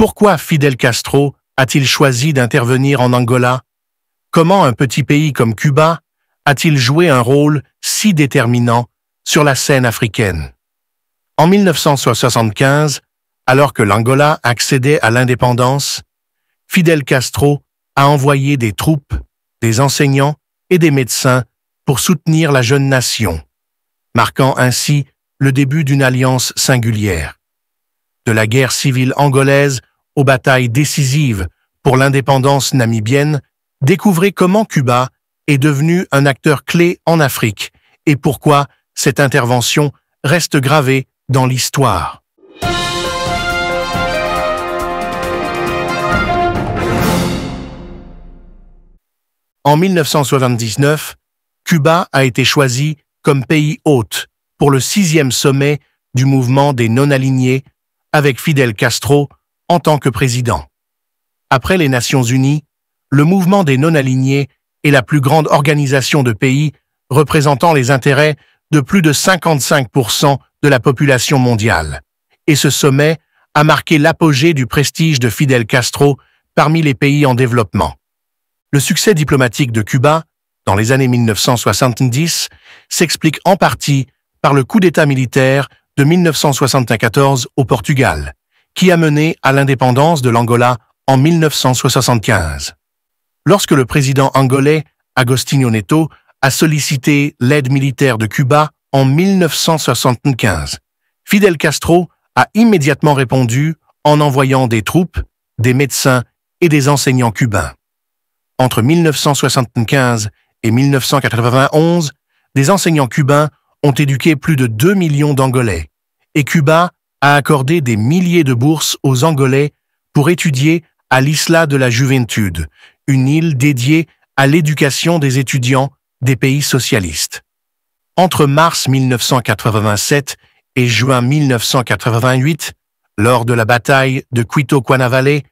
Pourquoi Fidel Castro a-t-il choisi d'intervenir en Angola Comment un petit pays comme Cuba a-t-il joué un rôle si déterminant sur la scène africaine En 1975, alors que l'Angola accédait à l'indépendance, Fidel Castro a envoyé des troupes, des enseignants et des médecins pour soutenir la jeune nation, marquant ainsi le début d'une alliance singulière. De la guerre civile angolaise aux batailles décisives pour l'indépendance namibienne, découvrez comment Cuba est devenu un acteur clé en Afrique et pourquoi cette intervention reste gravée dans l'histoire. En 1979, Cuba a été choisi comme pays hôte pour le sixième sommet du mouvement des non-alignés avec Fidel Castro en tant que président. Après les Nations Unies, le mouvement des non-alignés est la plus grande organisation de pays représentant les intérêts de plus de 55% de la population mondiale. Et ce sommet a marqué l'apogée du prestige de Fidel Castro parmi les pays en développement. Le succès diplomatique de Cuba, dans les années 1970, s'explique en partie par le coup d'État militaire de 1974 au Portugal, qui a mené à l'indépendance de l'Angola en 1975. Lorsque le président angolais Agostinho Neto a sollicité l'aide militaire de Cuba en 1975, Fidel Castro a immédiatement répondu en envoyant des troupes, des médecins et des enseignants cubains. Entre 1975 et 1991, des enseignants cubains ont éduqué plus de 2 millions d'Angolais, et Cuba a accordé des milliers de bourses aux Angolais pour étudier à l'Isla de la Juventude, une île dédiée à l'éducation des étudiants des pays socialistes. Entre mars 1987 et juin 1988, lors de la bataille de Quito Cuanavale,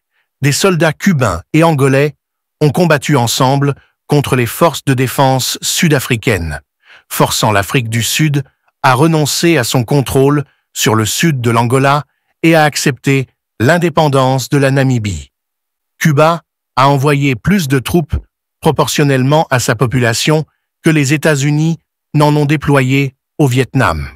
des soldats cubains et angolais ont combattu ensemble contre les forces de défense sud-africaines, forçant l'Afrique du Sud à renoncer à son contrôle sur le sud de l'Angola et a accepté l'indépendance de la Namibie. Cuba a envoyé plus de troupes proportionnellement à sa population que les États-Unis n'en ont déployé au Vietnam.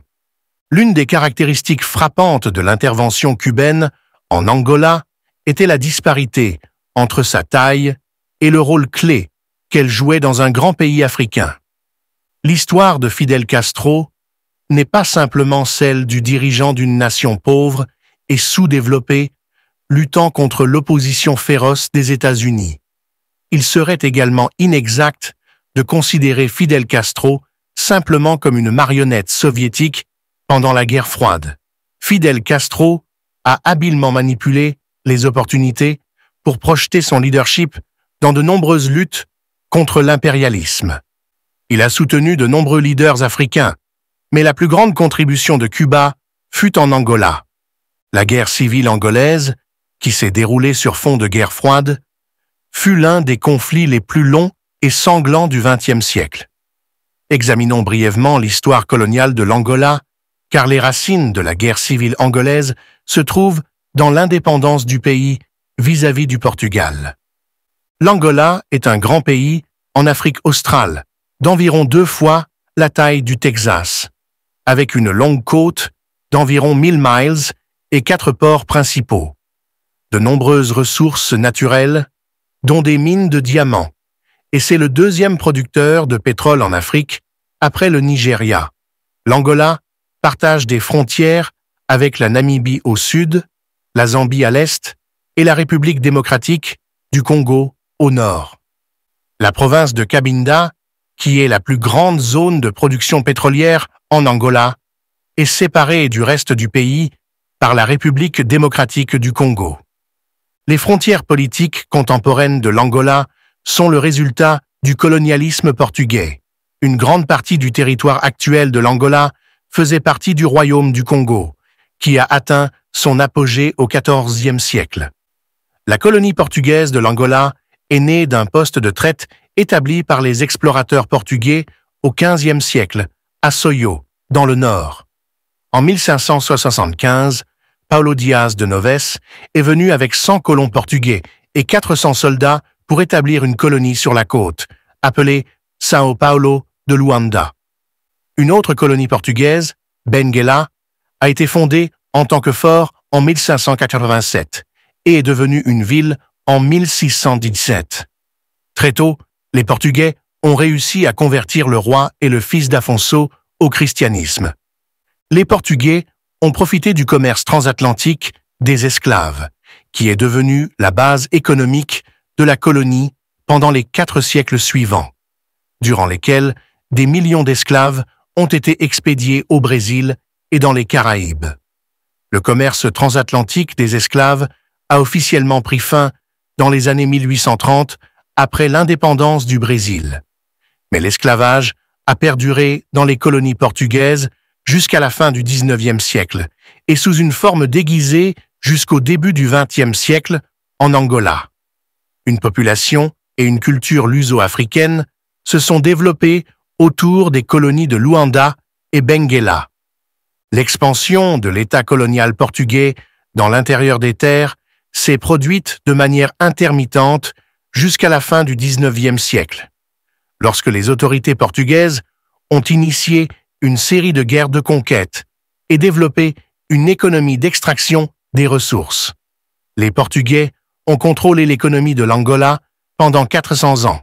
L'une des caractéristiques frappantes de l'intervention cubaine en Angola était la disparité entre sa taille et le rôle clé qu'elle jouait dans un grand pays africain. L'histoire de Fidel Castro n'est pas simplement celle du dirigeant d'une nation pauvre et sous-développée, luttant contre l'opposition féroce des États-Unis. Il serait également inexact de considérer Fidel Castro simplement comme une marionnette soviétique pendant la guerre froide. Fidel Castro a habilement manipulé les opportunités pour projeter son leadership dans de nombreuses luttes contre l'impérialisme. Il a soutenu de nombreux leaders africains, mais la plus grande contribution de Cuba fut en Angola. La guerre civile angolaise, qui s'est déroulée sur fond de guerre froide, fut l'un des conflits les plus longs et sanglants du XXe siècle. Examinons brièvement l'histoire coloniale de l'Angola, car les racines de la guerre civile angolaise se trouvent dans l'indépendance du pays vis-à-vis du Portugal. L'Angola est un grand pays en Afrique australe, d'environ deux fois la taille du Texas, avec une longue côte d'environ 1000 miles et quatre ports principaux. De nombreuses ressources naturelles, dont des mines de diamants, et c'est le deuxième producteur de pétrole en Afrique, après le Nigeria. L'Angola partage des frontières avec la Namibie au sud, la Zambie à l'est et la République démocratique du Congo au nord. La province de Cabinda, qui est la plus grande zone de production pétrolière en Angola, est séparée du reste du pays par la République démocratique du Congo. Les frontières politiques contemporaines de l'Angola sont le résultat du colonialisme portugais. Une grande partie du territoire actuel de l'Angola faisait partie du royaume du Congo, qui a atteint son apogée au XIVe siècle. La colonie portugaise de l'Angola est née d'un poste de traite établi par les explorateurs portugais au XVe siècle à Soyo, dans le nord. En 1575, Paulo Diaz de Noves est venu avec 100 colons portugais et 400 soldats pour établir une colonie sur la côte, appelée São Paulo de Luanda. Une autre colonie portugaise, Benguela, a été fondée en tant que fort en 1587 et est devenue une ville en 1617. Très tôt, les Portugais ont réussi à convertir le roi et le fils d'Afonso au christianisme. Les Portugais ont profité du commerce transatlantique des esclaves, qui est devenu la base économique de la colonie pendant les quatre siècles suivants, durant lesquels des millions d'esclaves ont été expédiés au Brésil et dans les Caraïbes. Le commerce transatlantique des esclaves a officiellement pris fin dans les années 1830 après l'indépendance du Brésil mais l'esclavage a perduré dans les colonies portugaises jusqu'à la fin du XIXe siècle et sous une forme déguisée jusqu'au début du XXe siècle en Angola. Une population et une culture luso-africaine se sont développées autour des colonies de Luanda et Benguela. L'expansion de l'État colonial portugais dans l'intérieur des terres s'est produite de manière intermittente jusqu'à la fin du XIXe siècle lorsque les autorités portugaises ont initié une série de guerres de conquête et développé une économie d'extraction des ressources. Les Portugais ont contrôlé l'économie de l'Angola pendant 400 ans,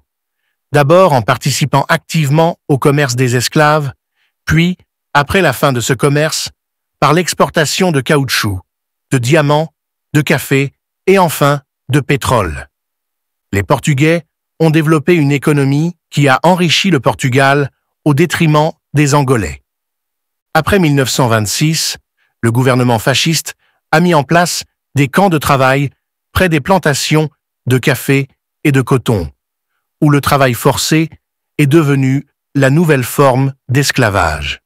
d'abord en participant activement au commerce des esclaves, puis, après la fin de ce commerce, par l'exportation de caoutchouc, de diamants, de café et enfin de pétrole. Les Portugais ont développé une économie qui a enrichi le Portugal au détriment des Angolais. Après 1926, le gouvernement fasciste a mis en place des camps de travail près des plantations de café et de coton, où le travail forcé est devenu la nouvelle forme d'esclavage.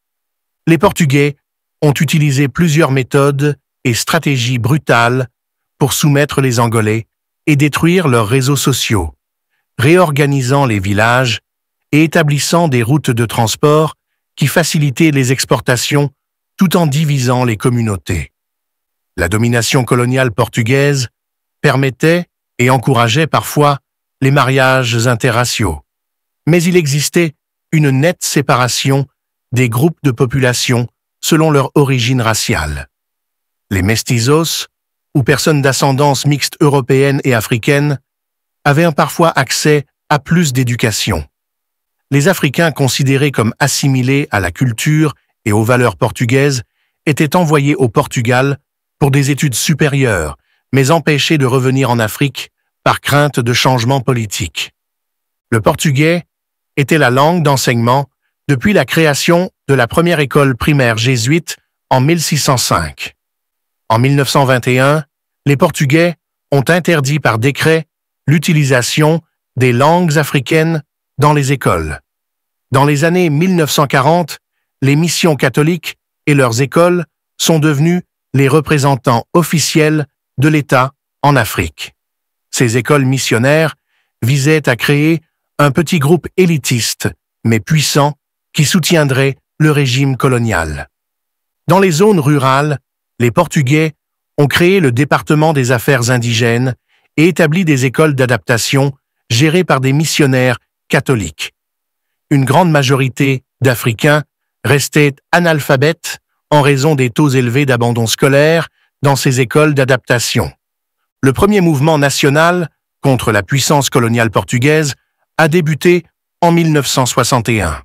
Les Portugais ont utilisé plusieurs méthodes et stratégies brutales pour soumettre les Angolais et détruire leurs réseaux sociaux réorganisant les villages et établissant des routes de transport qui facilitaient les exportations tout en divisant les communautés. La domination coloniale portugaise permettait et encourageait parfois les mariages interraciaux. Mais il existait une nette séparation des groupes de population selon leur origine raciale. Les mestizos, ou personnes d'ascendance mixte européenne et africaine, avaient parfois accès à plus d'éducation. Les Africains considérés comme assimilés à la culture et aux valeurs portugaises étaient envoyés au Portugal pour des études supérieures, mais empêchés de revenir en Afrique par crainte de changements politiques. Le portugais était la langue d'enseignement depuis la création de la première école primaire jésuite en 1605. En 1921, les Portugais ont interdit par décret l'utilisation des langues africaines dans les écoles. Dans les années 1940, les missions catholiques et leurs écoles sont devenues les représentants officiels de l'État en Afrique. Ces écoles missionnaires visaient à créer un petit groupe élitiste, mais puissant, qui soutiendrait le régime colonial. Dans les zones rurales, les Portugais ont créé le département des affaires indigènes et établit des écoles d'adaptation gérées par des missionnaires catholiques. Une grande majorité d'Africains restaient analphabètes en raison des taux élevés d'abandon scolaire dans ces écoles d'adaptation. Le premier mouvement national contre la puissance coloniale portugaise a débuté en 1961.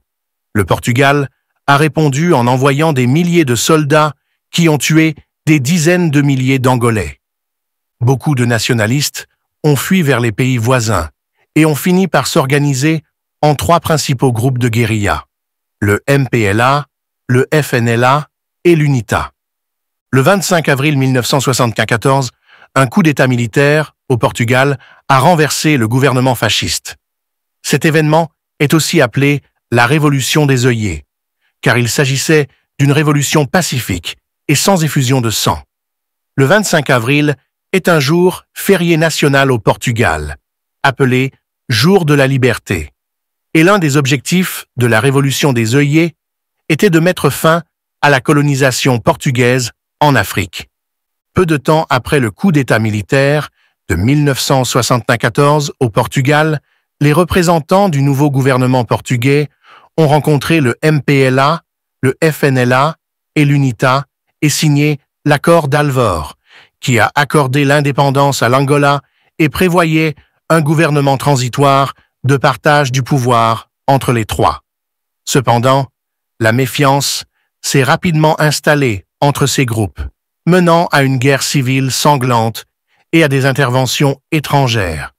Le Portugal a répondu en envoyant des milliers de soldats qui ont tué des dizaines de milliers d'Angolais. Beaucoup de nationalistes ont fui vers les pays voisins et ont fini par s'organiser en trois principaux groupes de guérilla, le MPLA, le FNLA et l'UNITA. Le 25 avril 1974, un coup d'État militaire, au Portugal, a renversé le gouvernement fasciste. Cet événement est aussi appelé la Révolution des œillets, car il s'agissait d'une révolution pacifique et sans effusion de sang. Le 25 avril est un jour férié national au Portugal, appelé Jour de la liberté. Et l'un des objectifs de la révolution des œillets était de mettre fin à la colonisation portugaise en Afrique. Peu de temps après le coup d'État militaire de 1974 au Portugal, les représentants du nouveau gouvernement portugais ont rencontré le MPLA, le FNLA et l'UNITA et signé l'accord d'Alvor, qui a accordé l'indépendance à l'Angola et prévoyait un gouvernement transitoire de partage du pouvoir entre les trois. Cependant, la méfiance s'est rapidement installée entre ces groupes, menant à une guerre civile sanglante et à des interventions étrangères.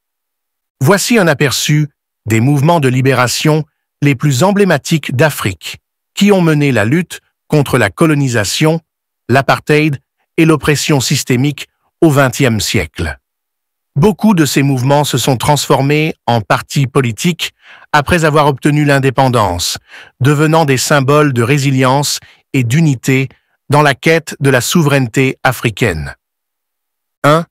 Voici un aperçu des mouvements de libération les plus emblématiques d'Afrique, qui ont mené la lutte contre la colonisation, l'apartheid et l'oppression systémique au XXe siècle. Beaucoup de ces mouvements se sont transformés en partis politiques après avoir obtenu l'indépendance, devenant des symboles de résilience et d'unité dans la quête de la souveraineté africaine. 1.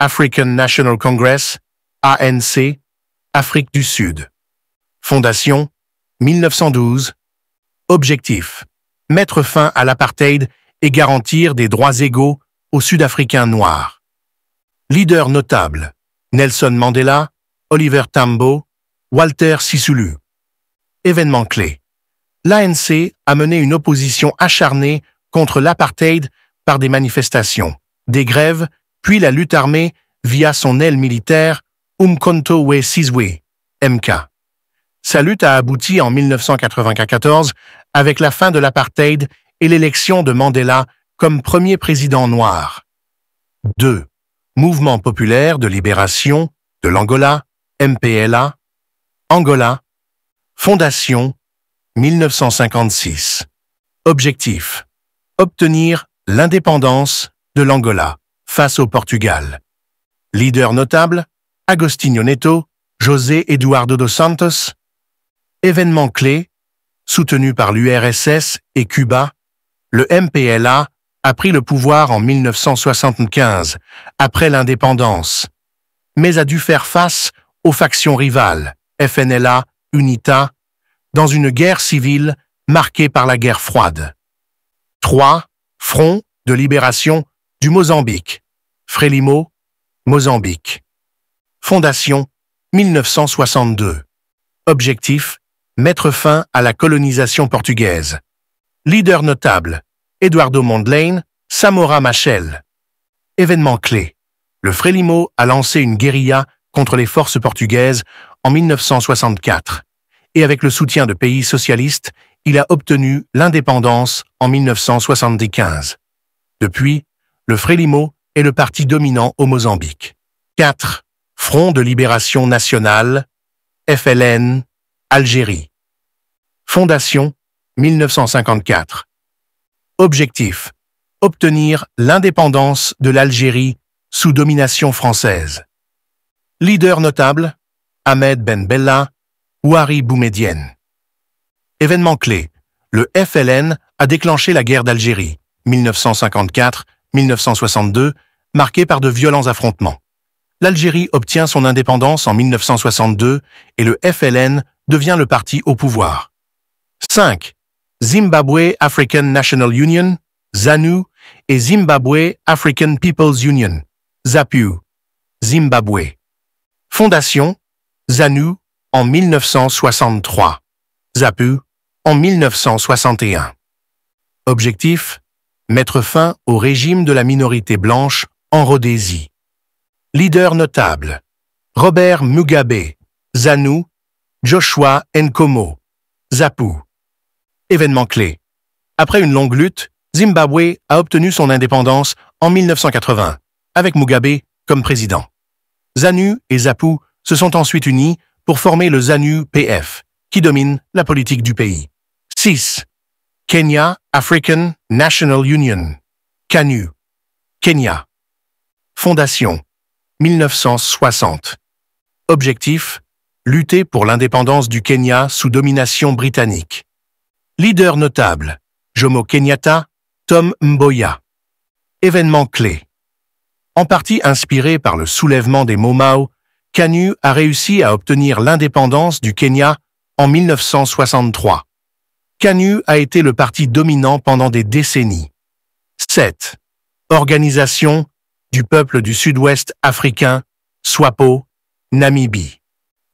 African National Congress, ANC, Afrique du Sud. Fondation, 1912. Objectif. Mettre fin à l'apartheid et garantir des droits égaux aux Sud-Africains noirs. Leaders notable, Nelson Mandela, Oliver Tambo, Walter Sisulu. Événement clé. L'ANC a mené une opposition acharnée contre l'apartheid par des manifestations, des grèves, puis la lutte armée via son aile militaire Umkhonto We Sizwe, MK. Sa lutte a abouti en 1994 avec la fin de l'apartheid et l'élection de Mandela comme premier président noir. 2. Mouvement populaire de libération de l'Angola, MPLA, Angola, Fondation, 1956. Objectif. Obtenir l'indépendance de l'Angola face au Portugal. Leader notable, Agostinho Neto, José Eduardo dos Santos. Événement clé, soutenu par l'URSS et Cuba, le MPLA a pris le pouvoir en 1975, après l'indépendance, mais a dû faire face aux factions rivales, FNLA, UNITA, dans une guerre civile marquée par la guerre froide. 3. Front de libération du Mozambique. Frélimo, Mozambique. Fondation 1962. Objectif, mettre fin à la colonisation portugaise. Leader notable, Eduardo Mondlane, Samora Machel. Événement clé. Le Frelimo a lancé une guérilla contre les forces portugaises en 1964. Et avec le soutien de pays socialistes, il a obtenu l'indépendance en 1975. Depuis, le Frelimo est le parti dominant au Mozambique. 4. Front de libération nationale, FLN, Algérie. Fondation 1954. Objectif. Obtenir l'indépendance de l'Algérie sous domination française. Leader notable, Ahmed Ben Bella, Ouari Boumedienne. Événement clé. Le FLN a déclenché la guerre d'Algérie, 1954-1962, marquée par de violents affrontements. L'Algérie obtient son indépendance en 1962 et le FLN devient le parti au pouvoir. 5. Zimbabwe African National Union, ZANU, et Zimbabwe African People's Union, ZAPU, Zimbabwe. Fondation, ZANU, en 1963. ZAPU, en 1961. Objectif, mettre fin au régime de la minorité blanche en Rhodésie. Leader notable, Robert Mugabe, ZANU, Joshua Nkomo, ZAPU événement clé. Après une longue lutte, Zimbabwe a obtenu son indépendance en 1980, avec Mugabe comme président. ZANU et ZAPU se sont ensuite unis pour former le ZANU-PF, qui domine la politique du pays. 6. Kenya African National Union, KANU, Kenya. Fondation, 1960. Objectif, lutter pour l'indépendance du Kenya sous domination britannique. Leader notable, Jomo Kenyatta, Tom Mboya. Événement clé. En partie inspiré par le soulèvement des Momao, Kanu a réussi à obtenir l'indépendance du Kenya en 1963. Kanu a été le parti dominant pendant des décennies. 7. Organisation du peuple du sud-ouest africain, SWAPO, Namibie.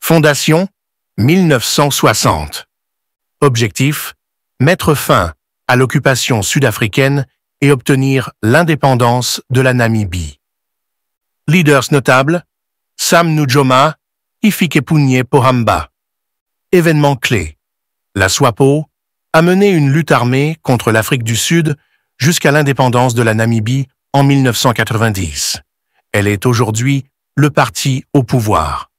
Fondation 1960. Objectif mettre fin à l'occupation sud-africaine et obtenir l'indépendance de la Namibie. Leaders notables, Sam Nujoma, Ifikepunye Pohamba. Événement clé. La SWAPO a mené une lutte armée contre l'Afrique du Sud jusqu'à l'indépendance de la Namibie en 1990. Elle est aujourd'hui le parti au pouvoir.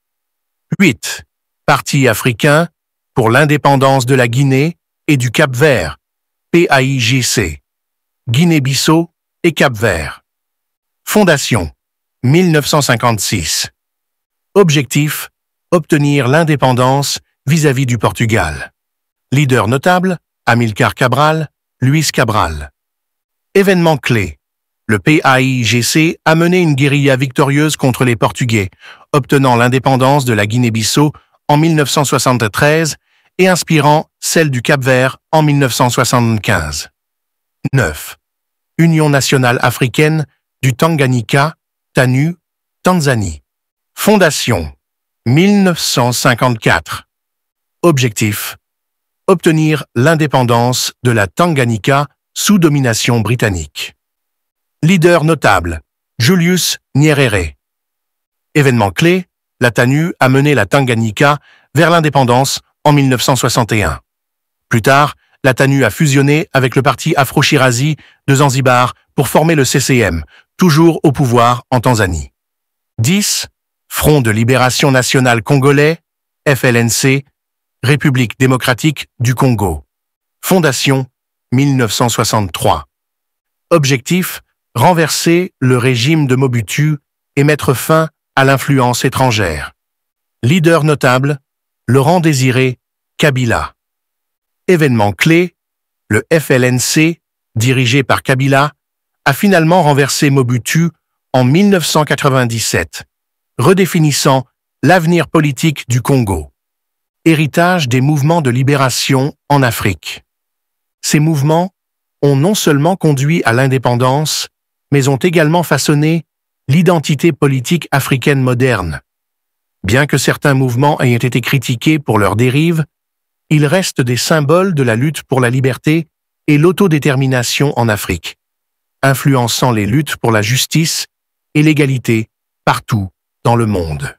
8. Parti africain pour l'indépendance de la Guinée et du Cap-Vert, PAIGC, Guinée-Bissau et Cap-Vert. Fondation 1956. Objectif obtenir l'indépendance vis-à-vis du Portugal. Leader notable Amilcar Cabral, Luis Cabral. Événement clé le PAIGC a mené une guérilla victorieuse contre les Portugais, obtenant l'indépendance de la Guinée-Bissau en 1973 et inspirant celle du Cap-Vert en 1975. 9. Union nationale africaine du Tanganyika, TANU, Tanzanie. Fondation 1954. Objectif Obtenir l'indépendance de la Tanganyika sous domination britannique. Leader notable Julius Nyerere. Événement clé, la TANU a mené la Tanganyika vers l'indépendance en 1961. Plus tard, la TANU a fusionné avec le parti Afro-Shirazi de Zanzibar pour former le CCM, toujours au pouvoir en Tanzanie. 10. Front de libération nationale congolais, FLNC, République démocratique du Congo. Fondation 1963. Objectif, renverser le régime de Mobutu et mettre fin à l'influence étrangère. Leader notable, Laurent désiré, Kabila. Événement clé, le FLNC, dirigé par Kabila, a finalement renversé Mobutu en 1997, redéfinissant l'avenir politique du Congo. Héritage des mouvements de libération en Afrique. Ces mouvements ont non seulement conduit à l'indépendance, mais ont également façonné l'identité politique africaine moderne. Bien que certains mouvements aient été critiqués pour leurs dérives, ils restent des symboles de la lutte pour la liberté et l'autodétermination en Afrique, influençant les luttes pour la justice et l'égalité partout dans le monde.